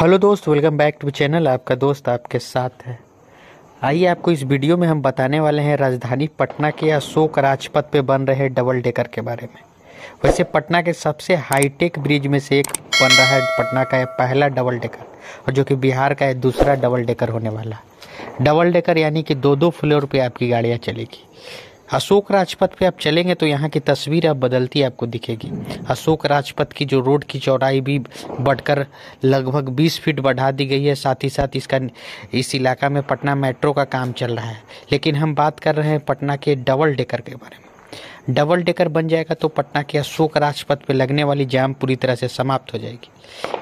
hello दोस्त welcome back to channel आपका दोस्त आपके साथ है आइए आपको इस वीडियो में हम बताने वाले हैं राजधानी पटना के अशोक राजपथ पे बन रहे डबल डेकर के बारे में वैसे पटना के सबसे हाईटेक ब्रिज में से एक बन रहा है पटना का पहला डबल डेकर और जो कि बिहार का है दूसरा डबल डेकर होने वाला डबल डेकर यानी कि दो दो फ्लोर पर आपकी गाड़ियाँ चलेगी अशोक राजपथ पे आप चलेंगे तो यहाँ की तस्वीर अब बदलती आपको दिखेगी अशोक राजपथ की जो रोड की चौड़ाई भी बढ़कर लगभग 20 फीट बढ़ा दी गई है साथ ही साथ इसका इस इलाका में पटना मेट्रो का काम चल रहा है लेकिन हम बात कर रहे हैं पटना के डबल डेकर के बारे में डबल डेकर बन जाएगा तो पटना के अशोक राजपथ पर लगने वाली जाम पूरी तरह से समाप्त हो जाएगी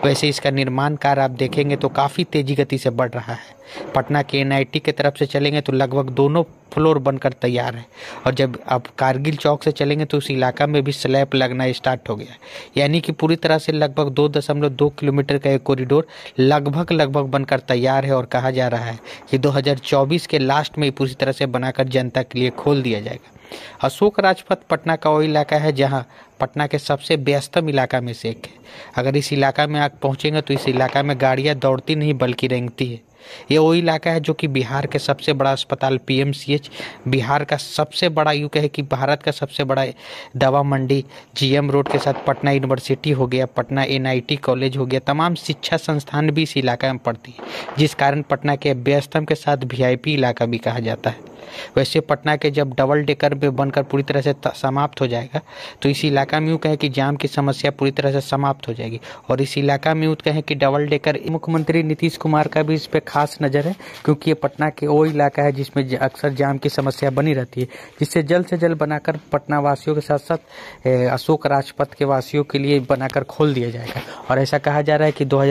वैसे इसका निर्माण कार्य आप देखेंगे तो काफ़ी तेज़ी गति से बढ़ रहा है पटना के एन की तरफ से चलेंगे तो लगभग दोनों फ्लोर बनकर तैयार है और जब आप कारगिल चौक से चलेंगे तो उस इलाका में भी स्लैब लगना स्टार्ट हो गया यानी कि पूरी तरह से लगभग दो दशमलव दो किलोमीटर का एक कॉरिडोर लगभग लगभग बनकर तैयार है और कहा जा रहा है कि 2024 के लास्ट में पूरी तरह से बनाकर जनता के लिए खोल दिया जाएगा अशोक राजपथ पटना का वो इलाका है जहाँ पटना के सबसे व्यस्तम इलाका में से एक है अगर इस इलाका में आप पहुँचेंगे तो इस इलाका में गाड़ियाँ दौड़ती नहीं बल्कि रेंगती है ये वो इलाका है जो कि बिहार के सबसे बड़ा अस्पताल पीएमसीएच बिहार का सबसे बड़ा यूँ कहे कि भारत का सबसे बड़ा दवा मंडी जीएम रोड के साथ पटना यूनिवर्सिटी हो गया पटना एनआईटी कॉलेज हो गया तमाम शिक्षा संस्थान भी इस इलाके में पड़ती है जिस कारण पटना के व्यस्तम के साथ वी इलाका भी कहा जाता है वैसे पटना के जब डबल डेकर में बनकर पूरी तरह से समाप्त हो जाएगा तो इस इलाका में यूँ कहें कि जाम की समस्या पूरी तरह से समाप्त हो जाएगी और इस इलाका में यूँ कहें कि डबल डेकर मुख्यमंत्री नीतीश कुमार का भी इस पर खास नज़र है क्योंकि ये पटना के वो इलाका है जिसमें अक्सर जाम की समस्या बनी रहती है जिससे जल्द से जल्द बनाकर पटना वासियों के साथ साथ अशोक राजपथ के वासियों के लिए बनाकर खोल दिया जाएगा और ऐसा कहा जा रहा है कि दो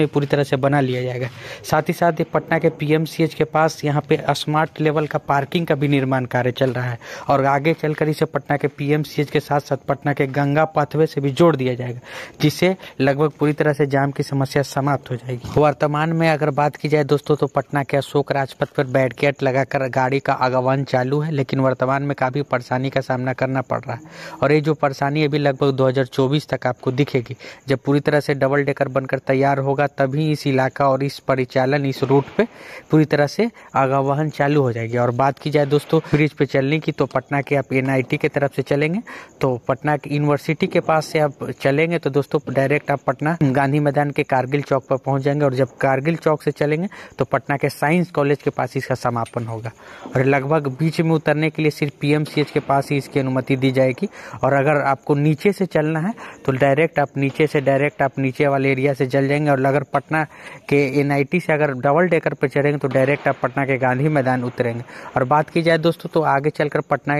में पूरी तरह से बना लिया जाएगा साथ ही साथ ये पटना के पी के पास यहाँ पे स्मार्ट लेवल का पार्किंग का भी निर्माण कार्य चल रहा है और आगे चलकर इसे पटना के पी के साथ साथ पटना के गंगा पाथवे से भी जोड़ दिया जाएगा जिससे लगभग पूरी तरह से जाम की समस्या समाप्त हो जाएगी वर्तमान में अगर बात की जाए दोस्तों तो पटना के अशोक राजपथ पर बैरिकेड लगाकर गाड़ी का आगमन चालू है लेकिन वर्तमान में काफ़ी परेशानी का सामना करना पड़ रहा है और ये जो परेशानी अभी लगभग 2024 तक आपको दिखेगी जब पूरी तरह से डबल डेकर बनकर तैयार होगा तभी इस इलाका और इस परिचालन इस रूट पर पूरी तरह से आगमन चालू हो जाएगी और बात की जाए दोस्तों ब्रिज पर चलने की तो पटना के आप एन के तरफ से चलेंगे तो पटना की यूनिवर्सिटी के पास से आप चलेंगे तो दोस्तों डायरेक्ट आप पटना गांधी मैदान के कारगिल चौक पर पहुँच जाएंगे और जब कारगिल चौक से चले चलेंगे तो पटना के साइंस कॉलेज के पास इसका समापन होगा और लगभग बीच में उतरने के लिए सिर्फ पीएमसीएच के पास ही इसकी अनुमति दी जाएगी और अगर आपको नीचे से चलना है तो डायरेक्ट आप नीचे से डायरेक्ट आप नीचे वाले एरिया से चल जाएंगे और अगर पटना के एन से अगर डबल डेकर पर चढ़ेंगे तो डायरेक्ट आप पटना के गांधी मैदान उतरेंगे और बात की जाए दोस्तों तो आगे चलकर पटना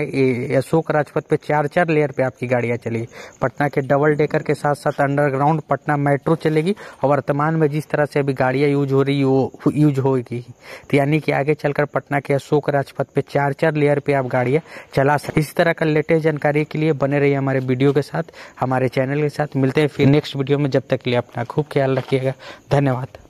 अशोक राजपथ पर चार चार लेयर पर आपकी गाड़ियाँ चलेगी पटना के डबल डेकर के साथ साथ अंडरग्राउंड पटना मेट्रो चलेगी और वर्तमान में जिस तरह से अभी गाड़ियाँ यूज हो रही वो यूज होगी तो यानी कि आगे चलकर पटना के अशोक राजपथ पे चार चार लेयर पे आप गाड़ियाँ चला सकते इस तरह का लेटेस्ट जानकारी के लिए बने रहिए हमारे वीडियो के साथ हमारे चैनल के साथ मिलते हैं फिर नेक्स्ट वीडियो में जब तक के लिए अपना खूब ख्याल रखिएगा धन्यवाद